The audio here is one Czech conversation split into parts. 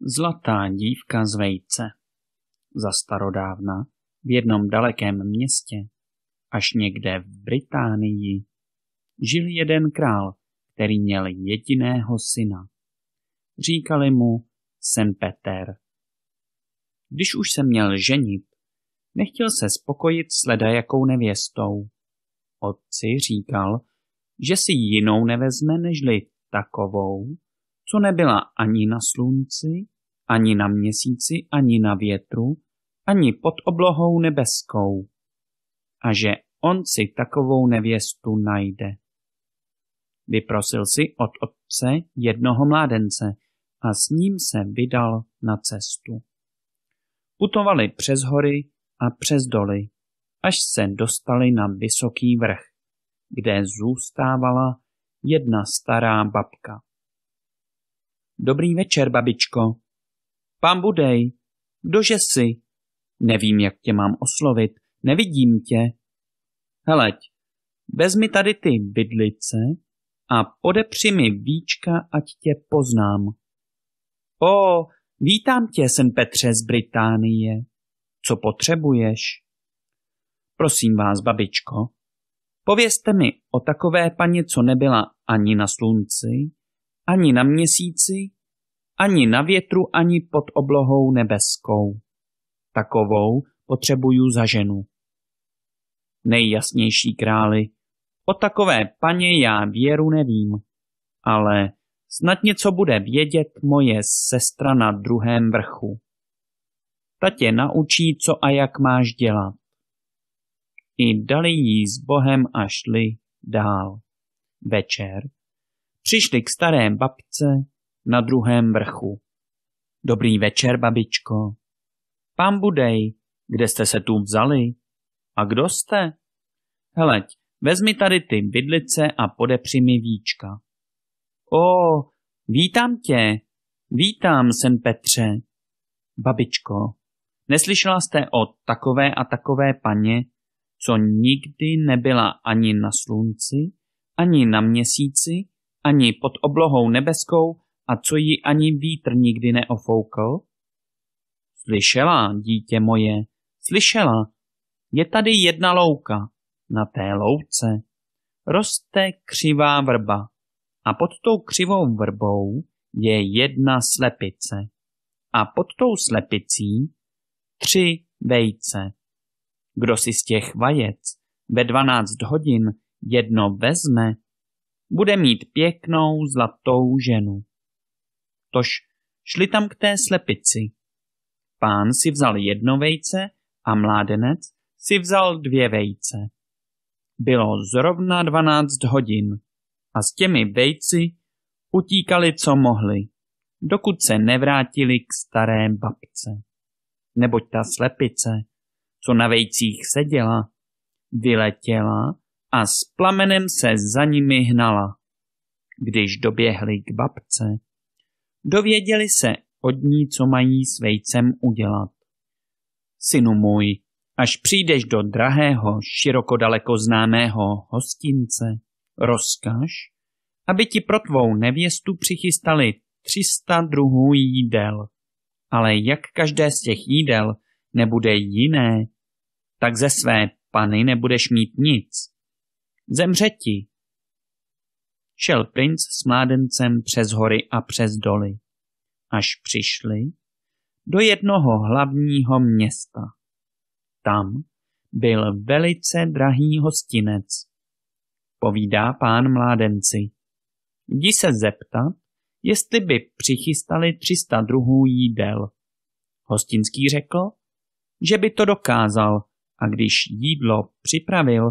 Zlatá dívka z vejce. Za starodávna, v jednom dalekém městě, až někde v Británii, žil jeden král, který měl jediného syna. Říkali mu Peter. Když už se měl ženit, nechtěl se spokojit s ledajakou nevěstou. Otci říkal, že si jinou nevezme nežli takovou, co nebyla ani na slunci, ani na měsíci, ani na větru, ani pod oblohou nebeskou. A že on si takovou nevěstu najde. Vyprosil si od otce jednoho mládence a s ním se vydal na cestu. Putovali přes hory a přes doly, až se dostali na vysoký vrch, kde zůstávala jedna stará babka. Dobrý večer, babičko. Pán Budej, kdože jsi? Nevím, jak tě mám oslovit, nevidím tě. Heleď, vezmi tady ty bydlice a podepři mi víčka, ať tě poznám. O, vítám tě, jsem Petře z Británie. Co potřebuješ? Prosím vás, babičko, povězte mi o takové paně, co nebyla ani na slunci, ani na měsíci, ani na větru, ani pod oblohou nebeskou. Takovou potřebuju za ženu. Nejjasnější králi, o takové paně já věru nevím, ale snad něco bude vědět moje sestra na druhém vrchu. Ta tě naučí, co a jak máš dělat. I dali jí s Bohem a šli dál. Večer přišli k staré babce na druhém vrchu. Dobrý večer, babičko. Pán Budej, kde jste se tu vzali? A kdo jste? Heleď, vezmi tady ty vidlice a podepři mi víčka. O, vítám tě, vítám, sen Petře. Babičko, neslyšela jste o takové a takové paně, co nikdy nebyla ani na slunci, ani na měsíci, ani pod oblohou nebeskou a co ji ani vítr nikdy neofoukl? Slyšela, dítě moje, slyšela, je tady jedna louka. Na té louce roste křivá vrba a pod tou křivou vrbou je jedna slepice a pod tou slepicí tři vejce. Kdo si z těch vajec ve dvanáct hodin jedno vezme, bude mít pěknou zlatou ženu. Tož šli tam k té slepici. Pán si vzal jedno vejce a mládenec si vzal dvě vejce. Bylo zrovna dvanáct hodin a s těmi vejci utíkali, co mohli, dokud se nevrátili k staré babce. Neboť ta slepice, co na vejcích seděla, vyletěla a s plamenem se za nimi hnala. Když doběhli k babce, dověděli se od ní, co mají s vejcem udělat. Synu můj, až přijdeš do drahého, široko daleko známého hostince, rozkaž, aby ti pro tvou nevěstu přichystali 300 druhů jídel. Ale jak každé z těch jídel nebude jiné, tak ze své pany nebudeš mít nic zemřeti. Šel princ s mládencem přes hory a přes doly, až přišli do jednoho hlavního města. Tam byl velice drahý hostinec. Povídá pán mládenci. Jdi se zeptat, jestli by přichystali 300 druhů jídel. Hostinský řekl, že by to dokázal a když jídlo připravil,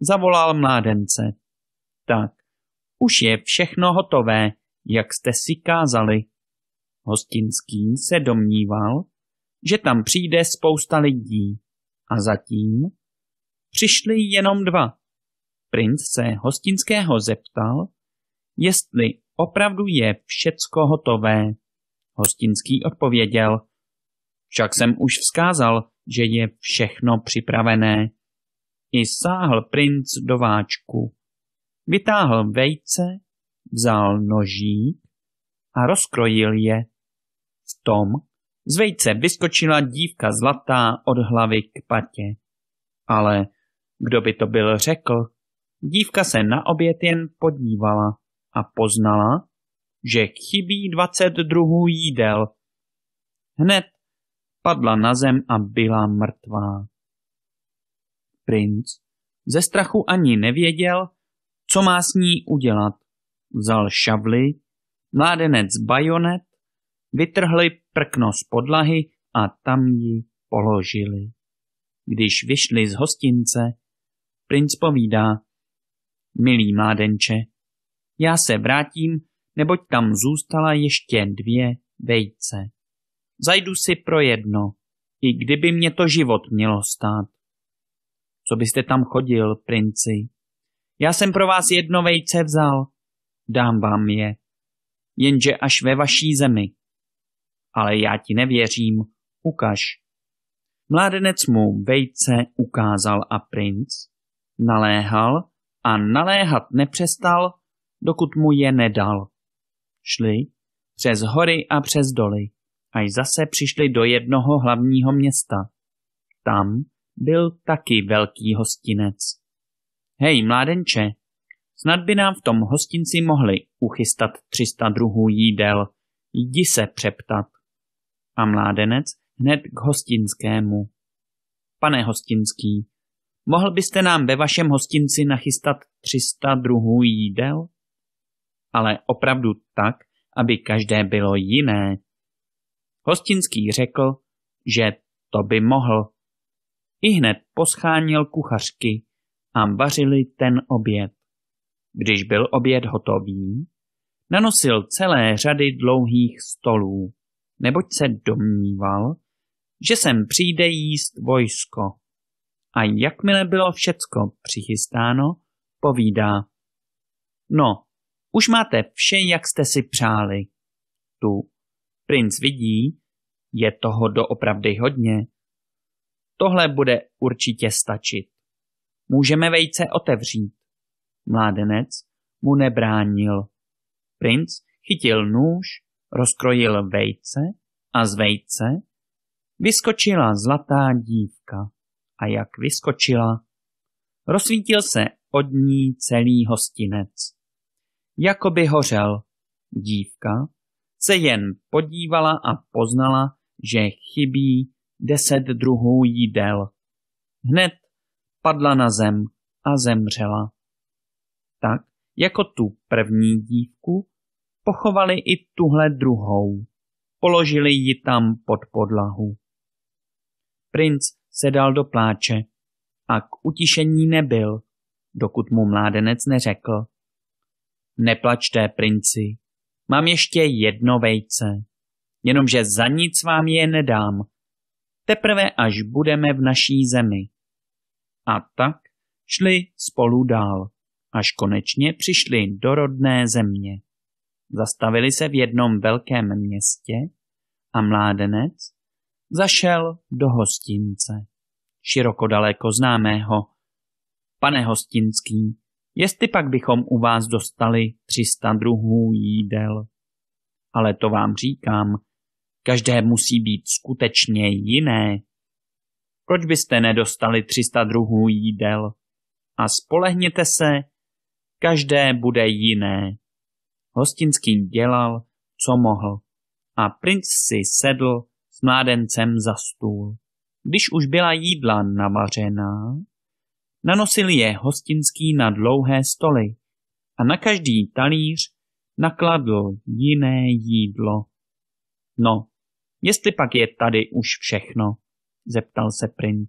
zavolal mládence. Tak, už je všechno hotové, jak jste si kázali. Hostinský se domníval, že tam přijde spousta lidí a zatím přišli jenom dva. Princ se Hostinského zeptal, jestli opravdu je všecko hotové. Hostinský odpověděl, však jsem už vzkázal, že je všechno připravené všichni sáhl princ do váčku. Vytáhl vejce, vzal nožík a rozkrojil je. V tom z vejce vyskočila dívka zlatá od hlavy k patě. Ale kdo by to byl řekl? Dívka se na oběd jen podívala a poznala, že chybí dvacet druhů jídel. Hned padla na zem a byla mrtvá princ. Ze strachu ani nevěděl, co má s ní udělat. Vzal šavli, mládenec bajonet, vytrhli prkno z podlahy a tam ji položili. Když vyšli z hostince, princ povídá, milý mládenče, já se vrátím, neboť tam zůstala ještě dvě vejce. Zajdu si pro jedno, i kdyby mě to život mělo stát co byste tam chodil, princi. Já jsem pro vás jedno vejce vzal, dám vám je, jenže až ve vaší zemi. Ale já ti nevěřím, ukaž. Mládenec mu vejce ukázal a princ naléhal a naléhat nepřestal, dokud mu je nedal. Šli přes hory a přes doly, až zase přišli do jednoho hlavního města. Tam byl taky velký hostinec. Hej, mládenče, snad by nám v tom hostinci mohli uchystat 300 druhů jídel, jdi se přeptat. A mládenec hned k hostinskému. Pane hostinský, mohl byste nám ve vašem hostinci nachystat 300 druhů jídel? Ale opravdu tak, aby každé bylo jiné. Hostinský řekl, že to by mohl, i hned poschánil kuchařky a vařili ten oběd. Když byl oběd hotový, nanosil celé řady dlouhých stolů, neboť se domníval, že sem přijde jíst vojsko. A jakmile bylo všecko přichystáno, povídá. No, už máte vše, jak jste si přáli. Tu princ vidí, je toho doopravdy hodně, Tohle bude určitě stačit. Můžeme vejce otevřít. Mládenec mu nebránil. Princ chytil nůž, rozkrojil vejce a z vejce vyskočila zlatá dívka. A jak vyskočila, rozsvítil se od ní celý hostinec. Jakoby hořel. Dívka se jen podívala a poznala, že chybí deset druhů jídel. Hned padla na zem a zemřela. Tak, jako tu první dívku, pochovali i tuhle druhou. Položili ji tam pod podlahu. Princ se dal do pláče a k utišení nebyl, dokud mu mládenec neřekl. Neplačte, princi, mám ještě jedno vejce, jenomže za nic vám je nedám, teprve až budeme v naší zemi. A tak šli spolu dál, až konečně přišli do rodné země. Zastavili se v jednom velkém městě a mládenec zašel do hostince, široko daleko známého. Pane hostinský, jestli pak bychom u vás dostali 300 druhů jídel. Ale to vám říkám, Každé musí být skutečně jiné. Proč byste nedostali 300 druhů jídel? A spolehněte se, každé bude jiné. Hostinský dělal, co mohl. A princ si sedl s mládencem za stůl. Když už byla jídla navařená, nanosil je hostinský na dlouhé stoly a na každý talíř nakladl jiné jídlo. No, Jestli pak je tady už všechno? zeptal se princ.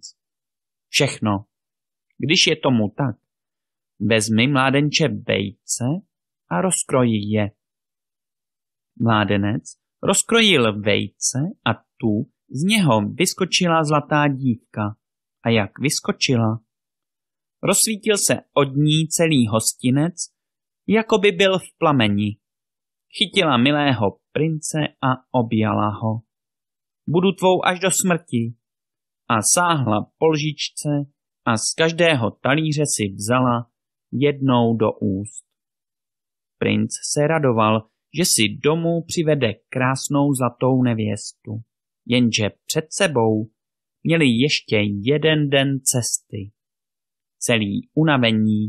Všechno. Když je tomu tak, vezmi mládenče vejce a rozkroji je. Mládenec rozkrojil vejce a tu z něho vyskočila zlatá dívka. A jak vyskočila? Rozsvítil se od ní celý hostinec, jako by byl v plameni. Chytila milého prince a objala ho budu tvou až do smrti. A sáhla po lžičce a z každého talíře si vzala jednou do úst. Princ se radoval, že si domů přivede krásnou zlatou nevěstu. Jenže před sebou měli ještě jeden den cesty. Celý unavení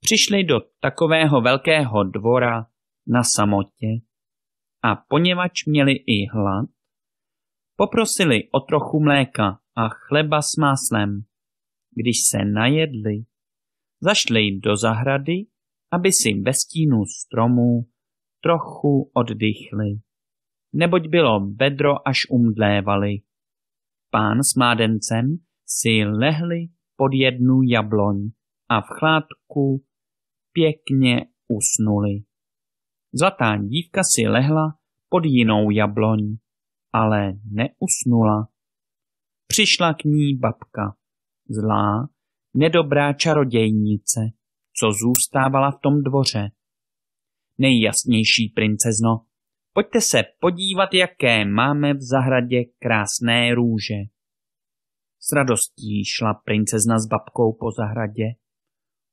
přišli do takového velkého dvora na samotě a poněvadž měli i hlad, Poprosili o trochu mléka a chleba s máslem. Když se najedli, zašli do zahrady, aby si ve stínu stromů trochu oddychli. Neboť bylo bedro, až umdlévali. Pán s mádencem si lehli pod jednu jabloň a v chládku pěkně usnuli. Zlatá dívka si lehla pod jinou jabloň ale neusnula. Přišla k ní babka, zlá, nedobrá čarodějnice, co zůstávala v tom dvoře. Nejjasnější princezno, pojďte se podívat, jaké máme v zahradě krásné růže. S radostí šla princezna s babkou po zahradě.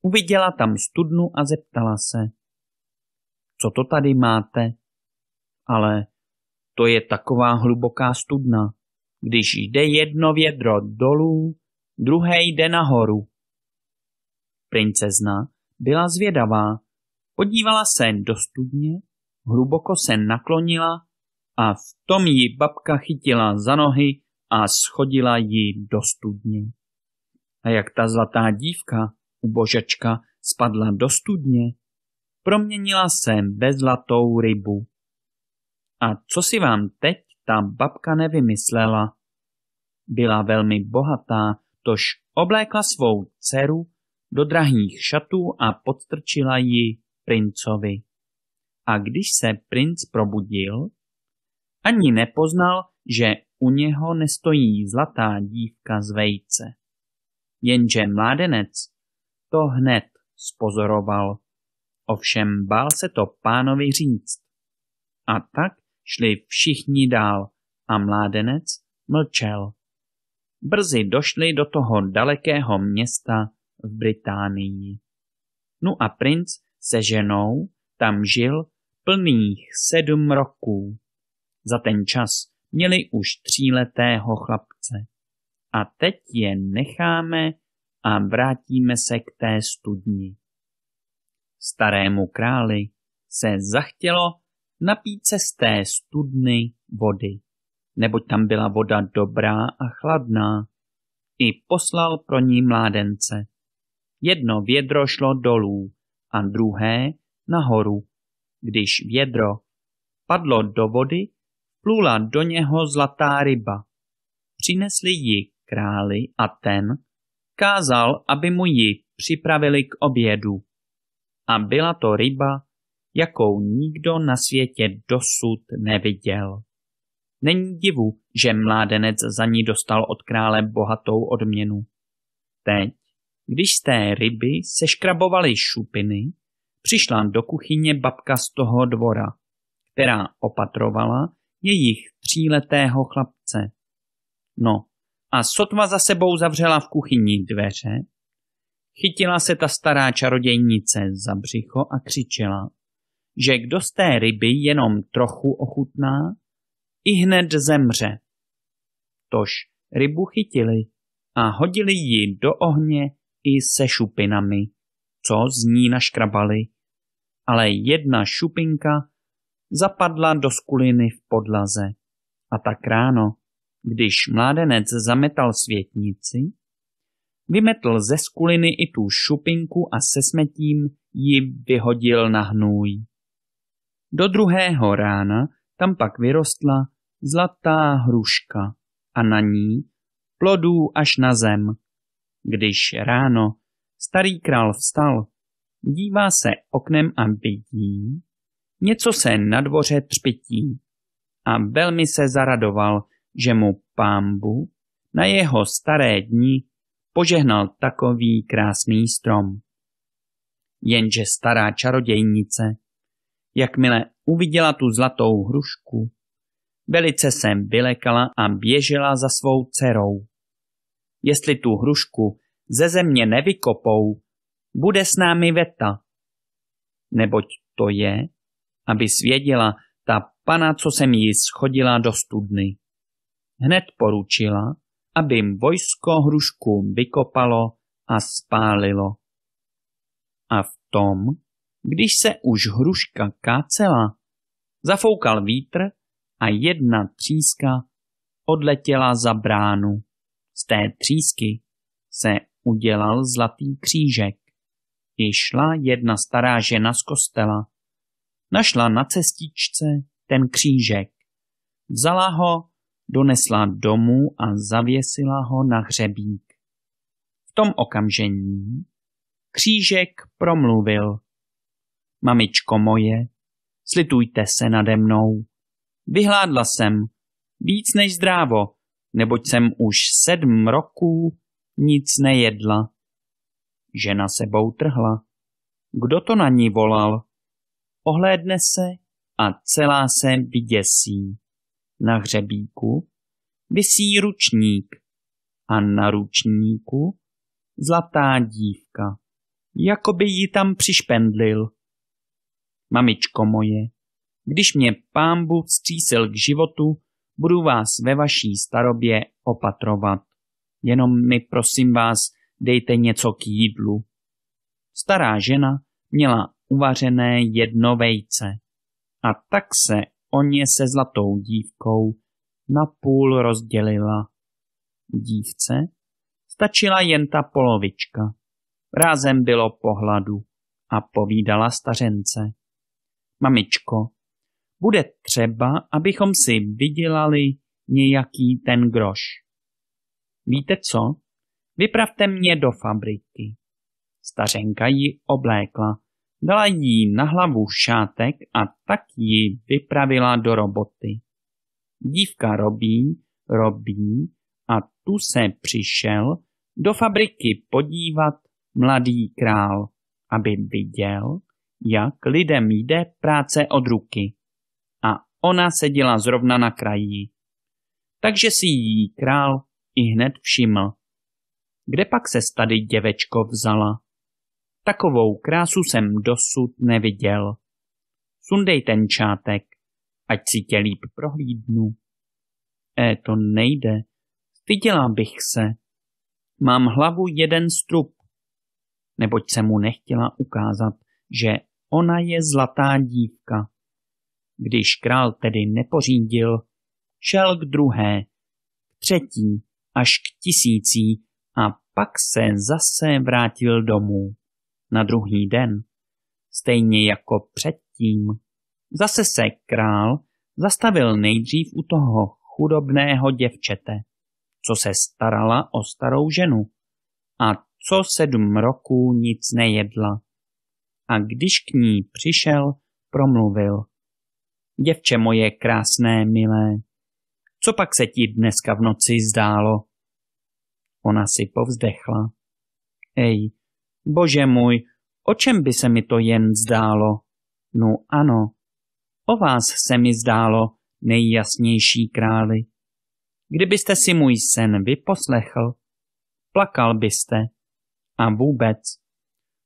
Uviděla tam studnu a zeptala se. Co to tady máte? Ale to je taková hluboká studna. Když jde jedno vědro dolů, druhé jde nahoru. Princezna byla zvědavá, podívala se do studně, hluboko se naklonila a v tom ji babka chytila za nohy a schodila ji do studně. A jak ta zlatá dívka, ubožečka, spadla do studně, proměnila se ve zlatou rybu. A co si vám teď ta babka nevymyslela? Byla velmi bohatá, tož oblékla svou dceru do drahých šatů a podstrčila ji princovi. A když se princ probudil, ani nepoznal, že u něho nestojí zlatá dívka z vejce. Jenže mládenec to hned spozoroval. Ovšem bál se to pánovi říct. A tak šli všichni dál a mládenec mlčel. Brzy došli do toho dalekého města v Británii. No a princ se ženou tam žil plných sedm roků. Za ten čas měli už tříletého chlapce. A teď je necháme a vrátíme se k té studni. Starému králi se zachtělo napít se z té studny vody, neboť tam byla voda dobrá a chladná. I poslal pro ní mládence. Jedno vědro šlo dolů a druhé nahoru. Když vědro padlo do vody, plula do něho zlatá ryba. Přinesli ji králi a ten kázal, aby mu ji připravili k obědu. A byla to ryba jakou nikdo na světě dosud neviděl. Není divu, že mládenec za ní dostal od krále bohatou odměnu. Teď, když z té ryby seškrabovaly šupiny, přišla do kuchyně babka z toho dvora, která opatrovala jejich tříletého chlapce. No, a sotva za sebou zavřela v kuchyni dveře, chytila se ta stará čarodějnice za břicho a křičela – že kdo z té ryby jenom trochu ochutná, i hned zemře. Tož rybu chytili a hodili ji do ohně i se šupinami, co z ní naškrabali, ale jedna šupinka zapadla do skuliny v podlaze. A tak ráno, když mládenec zametal světnici, vymetl ze skuliny i tu šupinku a se smetím ji vyhodil na hnůj. Do druhého rána tam pak vyrostla zlatá hruška a na ní plodů až na zem. Když ráno starý král vstal, dívá se oknem a vidí, něco se na dvoře třpití a velmi se zaradoval, že mu pámbu na jeho staré dní požehnal takový krásný strom. Jenže stará čarodějnice Jakmile uviděla tu zlatou hrušku, velice jsem vylekala a běžela za svou dcerou. Jestli tu hrušku ze země nevykopou, bude s námi veta. Neboť to je, aby svěděla ta pana, co jsem jí schodila do studny. Hned poručila, aby jim vojsko hrušku vykopalo a spálilo. A v tom když se už hruška kácela, zafoukal vítr a jedna tříska odletěla za bránu. Z té třísky se udělal zlatý křížek. I šla jedna stará žena z kostela. Našla na cestičce ten křížek. Vzala ho, donesla domů a zavěsila ho na hřebík. V tom okamžení křížek promluvil – mamičko moje, slitujte se nade mnou. Vyhládla jsem, víc než zdrávo, neboť jsem už sedm roků nic nejedla. Žena sebou trhla. Kdo to na ní volal? Ohlédne se a celá se vyděsí. Na hřebíku vysí ručník a na ručníku zlatá dívka. Jakoby ji tam přišpendlil. Mamičko moje, když mě pán Bůh střísil k životu, budu vás ve vaší starobě opatrovat. Jenom mi prosím vás dejte něco k jídlu. Stará žena měla uvařené jedno vejce a tak se o ně se zlatou dívkou na půl rozdělila. Dívce stačila jen ta polovička. Rázem bylo pohladu a povídala stařence. Mamičko, bude třeba, abychom si vydělali nějaký ten groš. Víte co? Vypravte mě do fabriky. Stařenka ji oblékla, dala jí na hlavu šátek a tak ji vypravila do roboty. Dívka robí, robí a tu se přišel do fabriky podívat mladý král, aby viděl, jak lidem jde práce od ruky. A ona seděla zrovna na kraji. Takže si jí král i hned všiml. Kde pak se tady děvečko vzala? Takovou krásu jsem dosud neviděl. Sundej ten čátek, ať si tě líp prohlídnu. E, to nejde, styděla bych se. Mám hlavu jeden strup, neboť se mu nechtěla ukázat, že Ona je zlatá dívka. Když král tedy nepořídil, šel k druhé, třetí až k tisící a pak se zase vrátil domů. Na druhý den, stejně jako předtím, zase se král zastavil nejdřív u toho chudobného děvčete, co se starala o starou ženu a co sedm roků nic nejedla a když k ní přišel, promluvil. Děvče moje krásné, milé, co pak se ti dneska v noci zdálo? Ona si povzdechla. Ej, bože můj, o čem by se mi to jen zdálo? No ano, o vás se mi zdálo nejjasnější králi. Kdybyste si můj sen vyposlechl, plakal byste. A vůbec,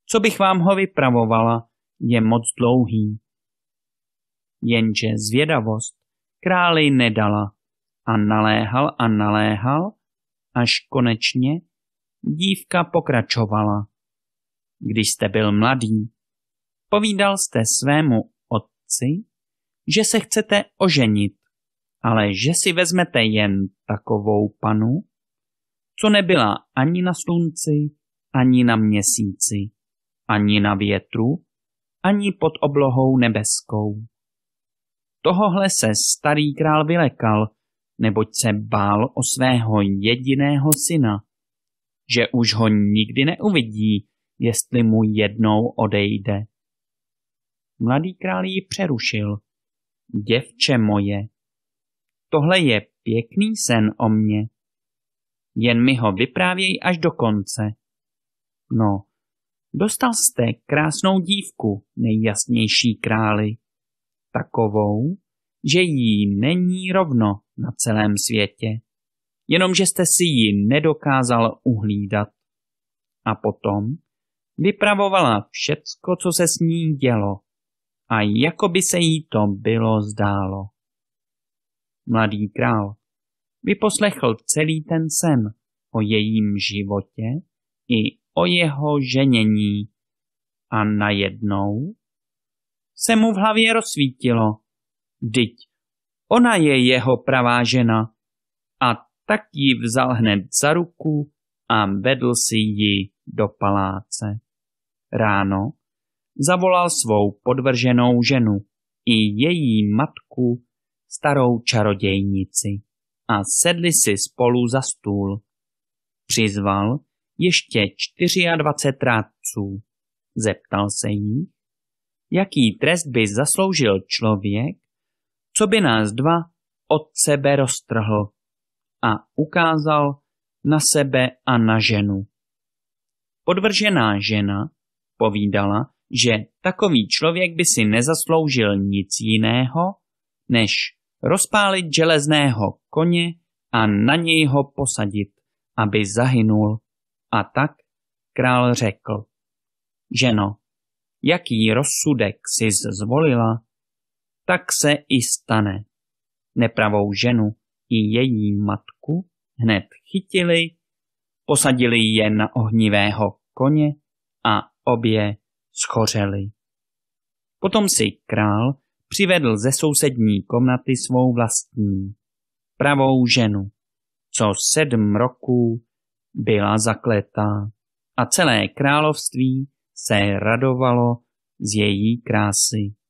co bych vám ho vypravovala, je moc dlouhý. Jenže zvědavost králi nedala a naléhal a naléhal, až konečně dívka pokračovala. Když jste byl mladý, povídal jste svému otci, že se chcete oženit, ale že si vezmete jen takovou panu, co nebyla ani na slunci, ani na měsíci ani na větru, ani pod oblohou nebeskou. Tohohle se starý král vylekal, neboť se bál o svého jediného syna, že už ho nikdy neuvidí, jestli mu jednou odejde. Mladý král ji přerušil. Děvče moje, tohle je pěkný sen o mně. Jen mi ho vyprávěj až do konce. No, Dostal jste krásnou dívku, nejjasnější králi. Takovou, že jí není rovno na celém světě. Jenomže jste si ji nedokázal uhlídat. A potom vypravovala všecko, co se s ní dělo. A jako by se jí to bylo zdálo. Mladý král vyposlechl celý ten sen o jejím životě i o jeho ženění. A najednou se mu v hlavě rozsvítilo. Vždyť ona je jeho pravá žena. A tak ji vzal hned za ruku a vedl si ji do paláce. Ráno zavolal svou podvrženou ženu i její matku, starou čarodějnici, a sedli si spolu za stůl. Přizval ještě 24 rádců. Zeptal se jí, jaký trest by zasloužil člověk, co by nás dva od sebe roztrhl a ukázal na sebe a na ženu. Podvržená žena povídala, že takový člověk by si nezasloužil nic jiného, než rozpálit železného koně a na něj ho posadit, aby zahynul. A tak král řekl, ženo, jaký rozsudek si zvolila, tak se i stane. Nepravou ženu i její matku hned chytili, posadili je na ohnivého koně a obě schořeli. Potom si král přivedl ze sousední komnaty svou vlastní, pravou ženu, co sedm roků byla zakletá a celé království se radovalo z její krásy.